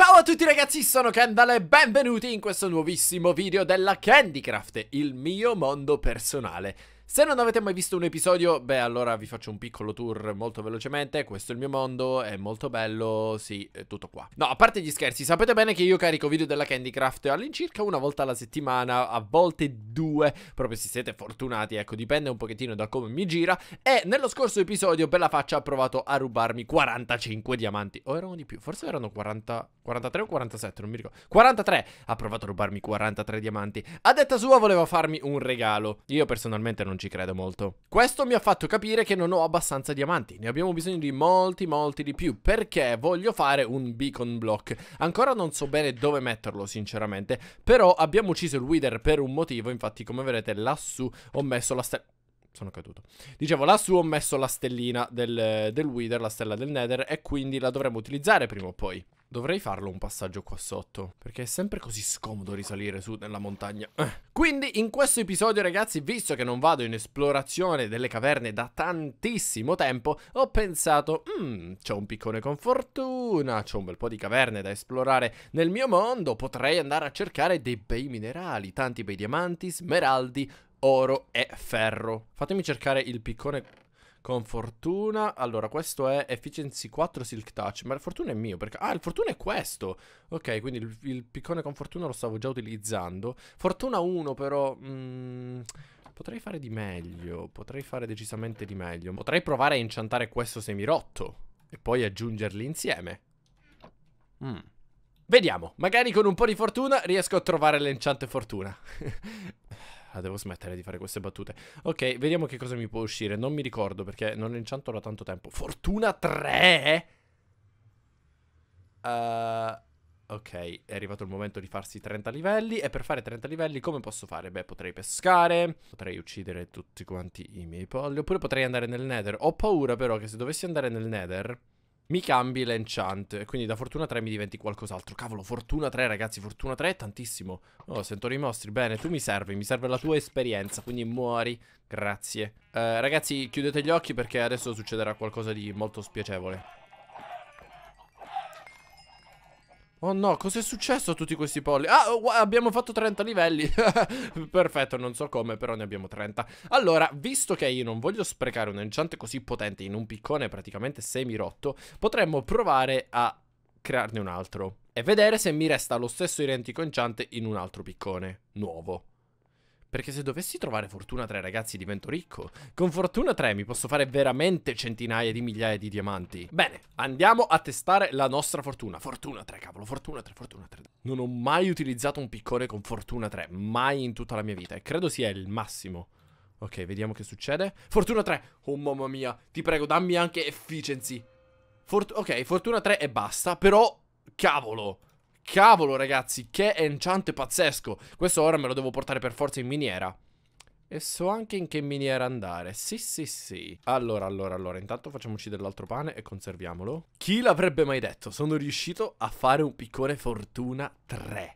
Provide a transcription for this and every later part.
Ciao a tutti ragazzi, sono Kendall e benvenuti in questo nuovissimo video della Candycraft, il mio mondo personale. Se non avete mai visto un episodio, beh allora vi faccio un piccolo tour molto velocemente, questo è il mio mondo, è molto bello, sì, è tutto qua. No, a parte gli scherzi, sapete bene che io carico video della Candycraft all'incirca una volta alla settimana, a volte due, proprio se siete fortunati, ecco, dipende un pochettino da come mi gira. E nello scorso episodio per la Faccia ha provato a rubarmi 45 diamanti, o erano di più, forse erano 40, 43 o 47, non mi ricordo. 43, ha provato a rubarmi 43 diamanti. A detta sua voleva farmi un regalo, io personalmente non non ci credo molto. Questo mi ha fatto capire che non ho abbastanza diamanti, ne abbiamo bisogno di molti molti di più, perché voglio fare un beacon block. Ancora non so bene dove metterlo sinceramente, però abbiamo ucciso il Wither per un motivo, infatti come vedete lassù ho messo la stella... Sono caduto. Dicevo, lassù ho messo la stellina del, del Wither, la stella del Nether, e quindi la dovremo utilizzare prima o poi. Dovrei farlo un passaggio qua sotto, perché è sempre così scomodo risalire su nella montagna. Eh. Quindi in questo episodio ragazzi, visto che non vado in esplorazione delle caverne da tantissimo tempo, ho pensato, mmm, c'ho un piccone con fortuna, c'ho un bel po' di caverne da esplorare nel mio mondo, potrei andare a cercare dei bei minerali, tanti bei diamanti, smeraldi, oro e ferro. Fatemi cercare il piccone con fortuna. Allora, questo è Efficiency 4 Silk Touch. Ma il fortuna è mio. Perché... Ah, il fortuna è questo. Ok, quindi il, il piccone con fortuna lo stavo già utilizzando. Fortuna 1, però. Mm, potrei fare di meglio. Potrei fare decisamente di meglio. Potrei provare a inciantare questo semirotto. E poi aggiungerli insieme. Mm. Vediamo. Magari con un po' di fortuna riesco a trovare l'enchant fortuna. Ah, devo smettere di fare queste battute. Ok, vediamo che cosa mi può uscire. Non mi ricordo perché non enchanto da tanto tempo. Fortuna 3? Uh, eh? eh, ok, è arrivato il momento di farsi 30 livelli. E per fare 30 livelli come posso fare? Beh, potrei pescare. Potrei uccidere tutti quanti i miei polli. Oppure potrei andare nel nether. Ho paura però che se dovessi andare nel nether mi cambi l'enchant. Quindi da fortuna 3 mi diventi qualcos'altro. Cavolo, fortuna 3, ragazzi, fortuna 3 è tantissimo. Oh, sento i mostri. Bene, tu mi servi, mi serve la tua esperienza, quindi muori. Grazie. Eh, ragazzi, chiudete gli occhi perché adesso succederà qualcosa di molto spiacevole. Oh no, cos'è successo a tutti questi polli? Ah, oh, abbiamo fatto 30 livelli Perfetto, non so come, però ne abbiamo 30 Allora, visto che io non voglio sprecare un enchant così potente in un piccone praticamente semirotto Potremmo provare a crearne un altro E vedere se mi resta lo stesso identico enchant in un altro piccone nuovo perché se dovessi trovare fortuna 3 ragazzi divento ricco. Con fortuna 3 mi posso fare veramente centinaia di migliaia di diamanti. Bene, andiamo a testare la nostra fortuna. Fortuna 3, cavolo, fortuna 3, fortuna 3. Non ho mai utilizzato un piccone con fortuna 3, mai in tutta la mia vita. E credo sia il massimo. Ok, vediamo che succede. Fortuna 3. Oh mamma mia, ti prego, dammi anche efficiency. Fort ok, fortuna 3 e basta, però... Cavolo! Cavolo ragazzi, che enchant pazzesco. Questo ora me lo devo portare per forza in miniera. E so anche in che miniera andare. Sì, sì, sì. Allora, allora, allora. Intanto facciamoci dell'altro pane e conserviamolo. Chi l'avrebbe mai detto? Sono riuscito a fare un piccone fortuna 3.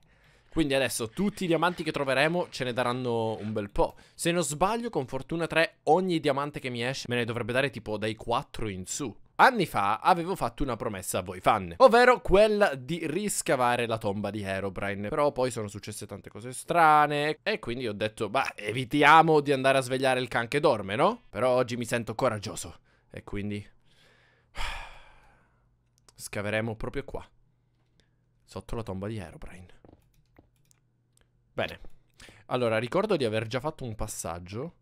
Quindi adesso tutti i diamanti che troveremo ce ne daranno un bel po'. Se non sbaglio, con fortuna 3 ogni diamante che mi esce me ne dovrebbe dare tipo dai 4 in su. Anni fa avevo fatto una promessa a voi fan, ovvero quella di riscavare la tomba di Herobrine, però poi sono successe tante cose strane e quindi ho detto, bah, evitiamo di andare a svegliare il can che dorme, no? Però oggi mi sento coraggioso e quindi scaveremo proprio qua, sotto la tomba di Herobrine. Bene. Allora, ricordo di aver già fatto un passaggio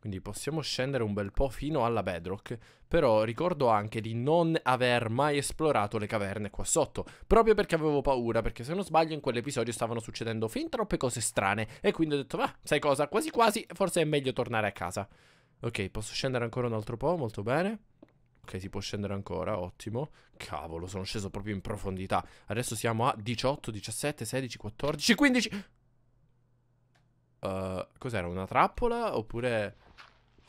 quindi possiamo scendere un bel po' fino alla bedrock, però ricordo anche di non aver mai esplorato le caverne qua sotto, proprio perché avevo paura, perché se non sbaglio in quell'episodio stavano succedendo fin troppe cose strane, e quindi ho detto, ma ah, sai cosa, quasi quasi, forse è meglio tornare a casa. Ok, posso scendere ancora un altro po', molto bene. Ok, si può scendere ancora, ottimo. Cavolo, sono sceso proprio in profondità. Adesso siamo a 18, 17, 16, 14, 15... Uh, cos'era una trappola oppure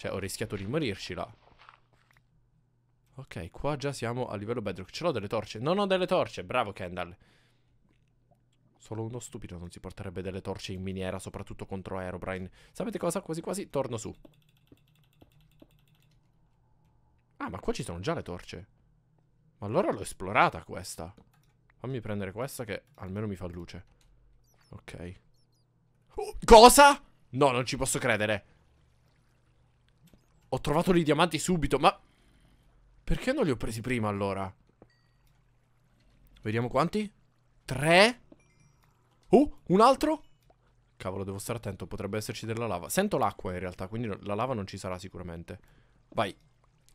cioè ho rischiato di morirci là Ok, qua già siamo a livello bedrock Ce l'ho delle torce? Non ho delle torce, bravo Kendall Solo uno stupido non si porterebbe delle torce in miniera Soprattutto contro Aerobrine Sapete cosa? Quasi quasi torno su Ah, ma qua ci sono già le torce Ma allora l'ho esplorata questa Fammi prendere questa che almeno mi fa luce Ok oh, Cosa? No, non ci posso credere ho trovato dei diamanti subito, ma... Perché non li ho presi prima, allora? Vediamo quanti. Tre. Oh, un altro. Cavolo, devo stare attento, potrebbe esserci della lava. Sento l'acqua, in realtà, quindi la lava non ci sarà sicuramente. Vai.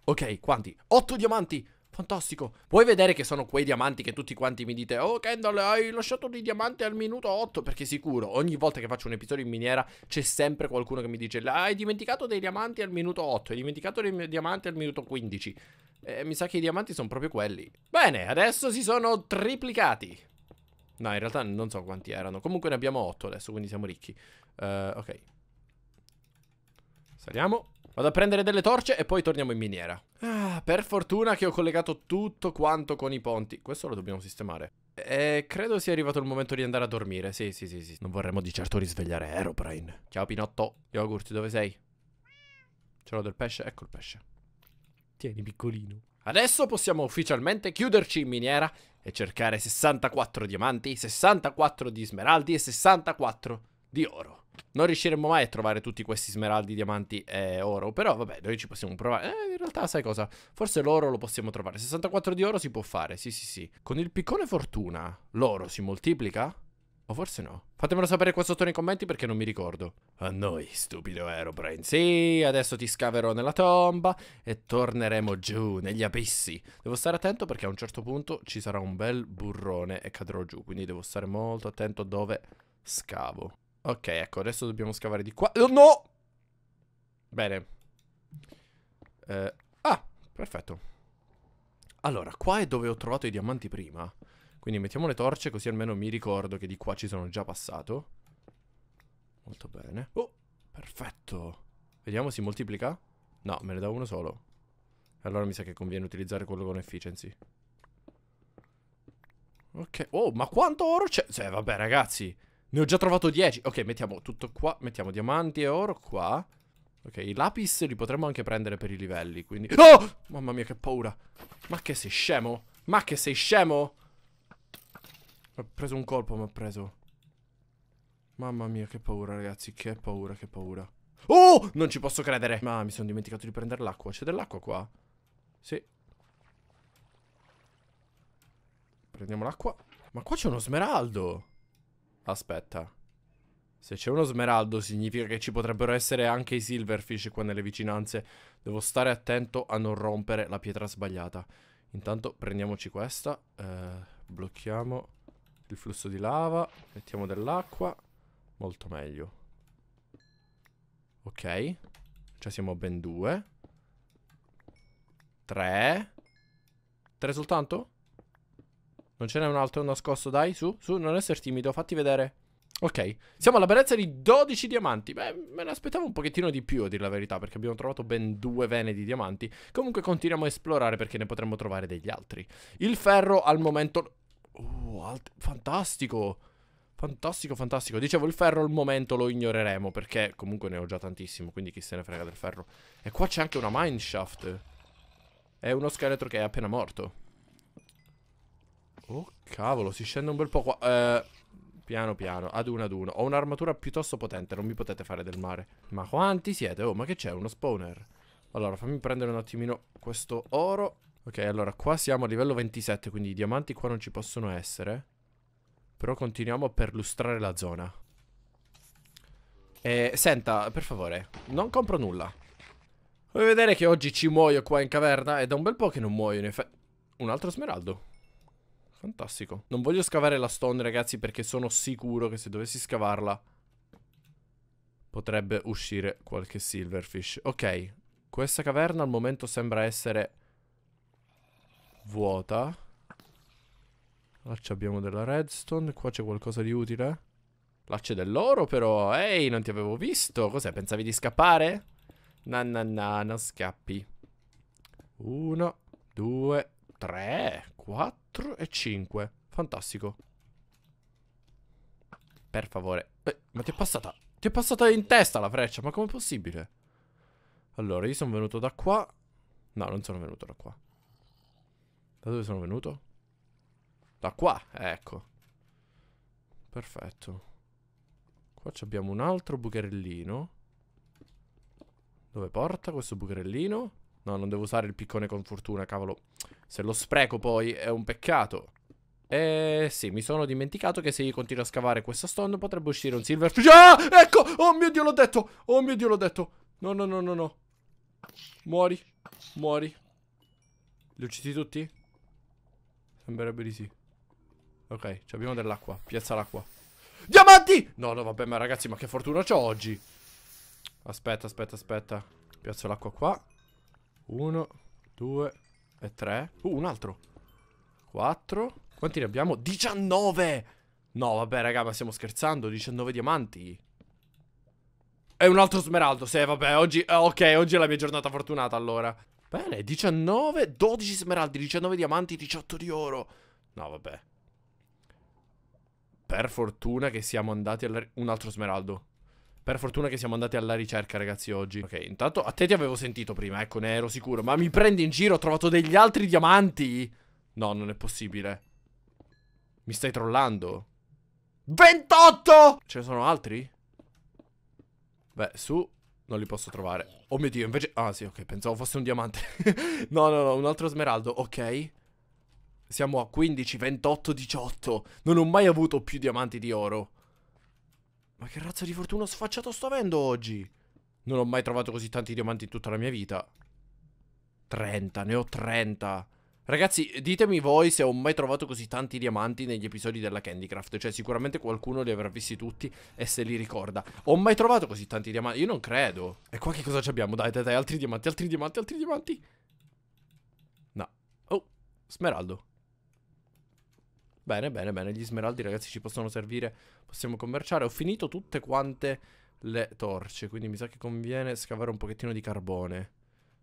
Ok, quanti? Otto diamanti! Fantastico. Puoi vedere che sono quei diamanti che tutti quanti mi dite Oh Kendall hai lasciato dei diamanti al minuto 8 Perché sicuro ogni volta che faccio un episodio in miniera C'è sempre qualcuno che mi dice Hai dimenticato dei diamanti al minuto 8 Hai dimenticato dei diamanti al minuto 15 E mi sa che i diamanti sono proprio quelli Bene adesso si sono triplicati No in realtà non so quanti erano Comunque ne abbiamo 8 adesso quindi siamo ricchi uh, Ok Saliamo Vado a prendere delle torce e poi torniamo in miniera Ah, per fortuna che ho collegato tutto quanto con i ponti. Questo lo dobbiamo sistemare. E credo sia arrivato il momento di andare a dormire. Sì, sì, sì, sì. Non vorremmo di certo risvegliare Aeroprain. Ciao Pinotto. Yogurt, dove sei? Ce l'ho del pesce? Ecco il pesce. Tieni, piccolino. Adesso possiamo ufficialmente chiuderci in miniera e cercare 64 diamanti, 64 di smeraldi e 64 di oro. Non riusciremo mai a trovare tutti questi smeraldi, diamanti e oro. Però vabbè, noi ci possiamo provare. Eh, in realtà sai cosa? Forse l'oro lo possiamo trovare. 64 di oro si può fare, sì sì sì. Con il piccone fortuna, l'oro si moltiplica? O forse no? Fatemelo sapere qua sotto nei commenti perché non mi ricordo. A noi, stupido Aerobrain. Sì, adesso ti scaverò nella tomba e torneremo giù, negli abissi. Devo stare attento perché a un certo punto ci sarà un bel burrone e cadrò giù. Quindi devo stare molto attento dove scavo. Ok, ecco, adesso dobbiamo scavare di qua. Oh, no! Bene. Eh, ah, perfetto. Allora, qua è dove ho trovato i diamanti prima. Quindi mettiamo le torce così almeno mi ricordo che di qua ci sono già passato. Molto bene. Oh, perfetto. Vediamo, si moltiplica? No, me ne da uno solo. Allora mi sa che conviene utilizzare quello con efficiency. Ok. Oh, ma quanto oro c'è? Cioè, vabbè, ragazzi. Ne ho già trovato 10. Ok, mettiamo tutto qua. Mettiamo diamanti e oro qua. Ok, i lapis li potremmo anche prendere per i livelli, quindi... Oh! Mamma mia, che paura. Ma che sei scemo? Ma che sei scemo? Ho preso un colpo, mi ha preso. Mamma mia, che paura, ragazzi. Che paura, che paura. Oh! Non ci posso credere. Ma mi sono dimenticato di prendere l'acqua. C'è dell'acqua qua? Sì. Prendiamo l'acqua. Ma qua c'è uno smeraldo. Aspetta. Se c'è uno smeraldo significa che ci potrebbero essere anche i silverfish qua nelle vicinanze. Devo stare attento a non rompere la pietra sbagliata. Intanto prendiamoci questa. Eh, blocchiamo il flusso di lava. Mettiamo dell'acqua. Molto meglio. Ok. Cioè siamo ben due. Tre. Tre soltanto? Non ce n'è un altro nascosto, dai, su, su, non essere timido, fatti vedere. Ok, siamo alla bellezza di 12 diamanti. Beh, me ne aspettavo un pochettino di più, a dir la verità, perché abbiamo trovato ben due vene di diamanti. Comunque continuiamo a esplorare perché ne potremmo trovare degli altri. Il ferro al momento... Oh, fantastico! Fantastico, fantastico. Dicevo, il ferro al momento lo ignoreremo, perché comunque ne ho già tantissimo, quindi chi se ne frega del ferro. E qua c'è anche una mineshaft. È uno scheletro che è appena morto. Oh, cavolo, si scende un bel po' qua. Eh, piano piano, ad uno ad uno. Ho un'armatura piuttosto potente, non mi potete fare del male. Ma quanti siete? Oh, ma che c'è? Uno spawner. Allora, fammi prendere un attimino questo oro. Ok, allora, qua siamo a livello 27, quindi i diamanti qua non ci possono essere. Però continuiamo a perlustrare la zona. Eh, senta, per favore, non compro nulla. Vuoi vedere che oggi ci muoio qua in caverna? È da un bel po' che non muoio, in effetti. Un altro smeraldo. Fantastico. Non voglio scavare la stone, ragazzi, perché sono sicuro che se dovessi scavarla potrebbe uscire qualche silverfish. Ok, questa caverna al momento sembra essere vuota. Là abbiamo della redstone, qua c'è qualcosa di utile. Là c'è dell'oro però, ehi, non ti avevo visto. Cos'è, pensavi di scappare? Na na na, non scappi. Uno, due, tre, quattro. 4 e 5. Fantastico. Per favore. Eh, ma ti è passata... Ti è passata in testa la freccia, ma com'è possibile? Allora, io sono venuto da qua. No, non sono venuto da qua. Da dove sono venuto? Da qua, eh, ecco. Perfetto. Qua abbiamo un altro bucherellino. Dove porta questo bucherellino? No, non devo usare il piccone con fortuna, cavolo. Se lo spreco poi è un peccato. Eh sì, mi sono dimenticato che se io continuo a scavare questa stone potrebbe uscire un silver... Ah, ecco! Oh mio Dio, l'ho detto! Oh mio Dio, l'ho detto! No, no, no, no, no. Muori. Muori. Li ho uccisi tutti? Sembrerebbe di sì. Ok, abbiamo dell'acqua. Piazza l'acqua. Diamanti! No, no, vabbè, ma ragazzi, ma che fortuna ho oggi. Aspetta, aspetta, aspetta. Piazzo l'acqua qua. Uno, due, e tre. Uh, un altro. Quattro. Quanti ne abbiamo? 19! No, vabbè, raga, ma stiamo scherzando. 19 diamanti. E un altro smeraldo. Sì, vabbè, oggi... Eh, ok, oggi è la mia giornata fortunata, allora. Bene, 19, 12 smeraldi, 19 diamanti, 18 di oro. No, vabbè. Per fortuna che siamo andati a un altro smeraldo. Per fortuna che siamo andati alla ricerca, ragazzi, oggi. Ok, intanto a te ti avevo sentito prima, ecco, ne ero sicuro. Ma mi prendi in giro, ho trovato degli altri diamanti. No, non è possibile. Mi stai trollando? 28! Ce ne sono altri? Beh, su, non li posso trovare. Oh mio Dio, invece... Ah, sì, ok, pensavo fosse un diamante. no, no, no, un altro smeraldo, ok. Siamo a 15, 28, 18. Non ho mai avuto più diamanti di oro. Ma che razza di fortuna sfacciato sto avendo oggi? Non ho mai trovato così tanti diamanti in tutta la mia vita. 30, ne ho 30. Ragazzi, ditemi voi se ho mai trovato così tanti diamanti negli episodi della Candycraft. Cioè, sicuramente qualcuno li avrà visti tutti e se li ricorda. Ho mai trovato così tanti diamanti? Io non credo. E qua che cosa abbiamo? Dai, dai, dai, altri diamanti, altri diamanti, altri diamanti. No. Oh, smeraldo. Bene, bene, bene. Gli smeraldi, ragazzi, ci possono servire. Possiamo commerciare. Ho finito tutte quante le torce, quindi mi sa che conviene scavare un pochettino di carbone.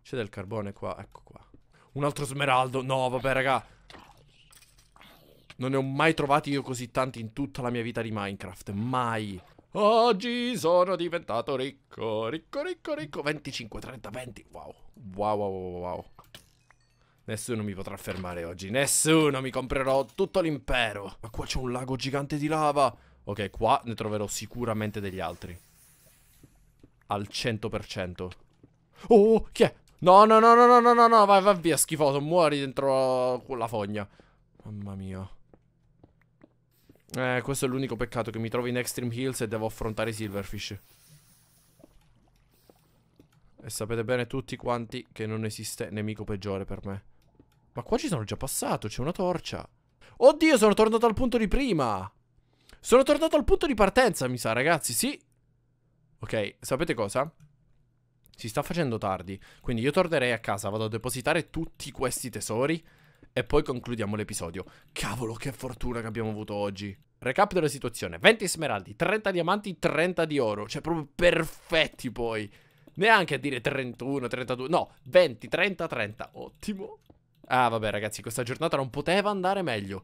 C'è del carbone qua, ecco qua. Un altro smeraldo. No, vabbè, raga. Non ne ho mai trovati io così tanti in tutta la mia vita di Minecraft. Mai. Oggi sono diventato ricco, ricco, ricco, ricco. 25, 30, 20. Wow. Wow, wow, wow, wow. Nessuno mi potrà fermare oggi. Nessuno mi comprerò tutto l'impero. Ma qua c'è un lago gigante di lava. Ok, qua ne troverò sicuramente degli altri. Al 100%. Oh, chi è? No, no, no, no, no, no, no, vai, vai via, schifoso. Muori dentro quella fogna. Mamma mia. Eh, questo è l'unico peccato che mi trovo in Extreme Hills e devo affrontare i Silverfish. E sapete bene tutti quanti che non esiste nemico peggiore per me. Ma qua ci sono già passato, c'è una torcia. Oddio, sono tornato al punto di prima. Sono tornato al punto di partenza, mi sa, ragazzi, sì. Ok, sapete cosa? Si sta facendo tardi, quindi io tornerei a casa, vado a depositare tutti questi tesori e poi concludiamo l'episodio. Cavolo, che fortuna che abbiamo avuto oggi. Recap della situazione, 20 smeraldi, 30 diamanti, 30 di oro, cioè proprio perfetti poi. Neanche a dire 31, 32, no, 20, 30, 30, ottimo. Ah, vabbè, ragazzi, questa giornata non poteva andare meglio.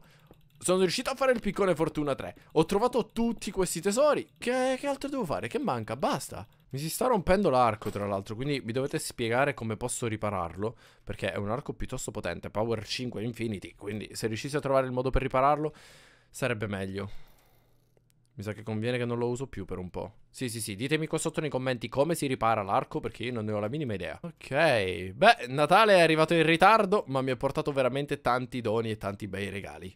Sono riuscito a fare il piccone Fortuna 3. Ho trovato tutti questi tesori. Che, che altro devo fare? Che manca? Basta. Mi si sta rompendo l'arco, tra l'altro, quindi mi dovete spiegare come posso ripararlo, perché è un arco piuttosto potente, Power 5 Infinity, quindi se riuscissi a trovare il modo per ripararlo sarebbe meglio. Mi sa che conviene che non lo uso più per un po'. Sì, sì, sì, ditemi qua sotto nei commenti come si ripara l'arco perché io non ne ho la minima idea. Ok, beh, Natale è arrivato in ritardo, ma mi ha portato veramente tanti doni e tanti bei regali.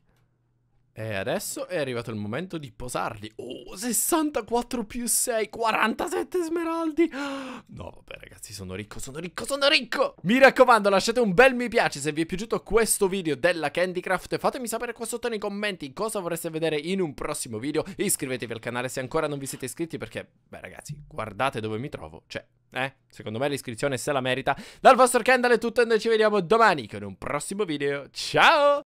E adesso è arrivato il momento di posarli. Oh, 64 più 6, 47 smeraldi. No, vabbè ragazzi, sono ricco, sono ricco, sono ricco. Mi raccomando, lasciate un bel mi piace se vi è piaciuto questo video della Candycraft. Fatemi sapere qua sotto nei commenti cosa vorreste vedere in un prossimo video. Iscrivetevi al canale se ancora non vi siete iscritti perché, beh ragazzi, guardate dove mi trovo. Cioè, eh, secondo me l'iscrizione se la merita. Dal vostro Kendall è tutto e noi ci vediamo domani con un prossimo video. Ciao!